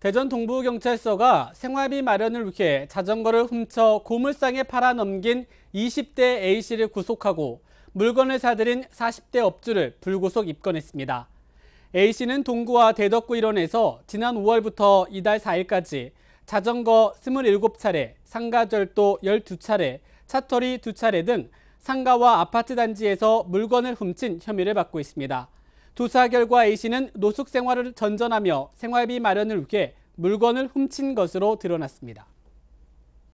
대전 동부경찰서가 생활비 마련을 위해 자전거를 훔쳐 고물상에 팔아넘긴 20대 A씨를 구속하고 물건을 사들인 40대 업주를 불구속 입건했습니다. A씨는 동구와 대덕구 일원에서 지난 5월부터 이달 4일까지 자전거 27차례, 상가절도 12차례, 차터리 2차례 등 상가와 아파트 단지에서 물건을 훔친 혐의를 받고 있습니다. 조사 결과 A씨는 노숙 생활을 전전하며 생활비 마련을 위해 물건을 훔친 것으로 드러났습니다.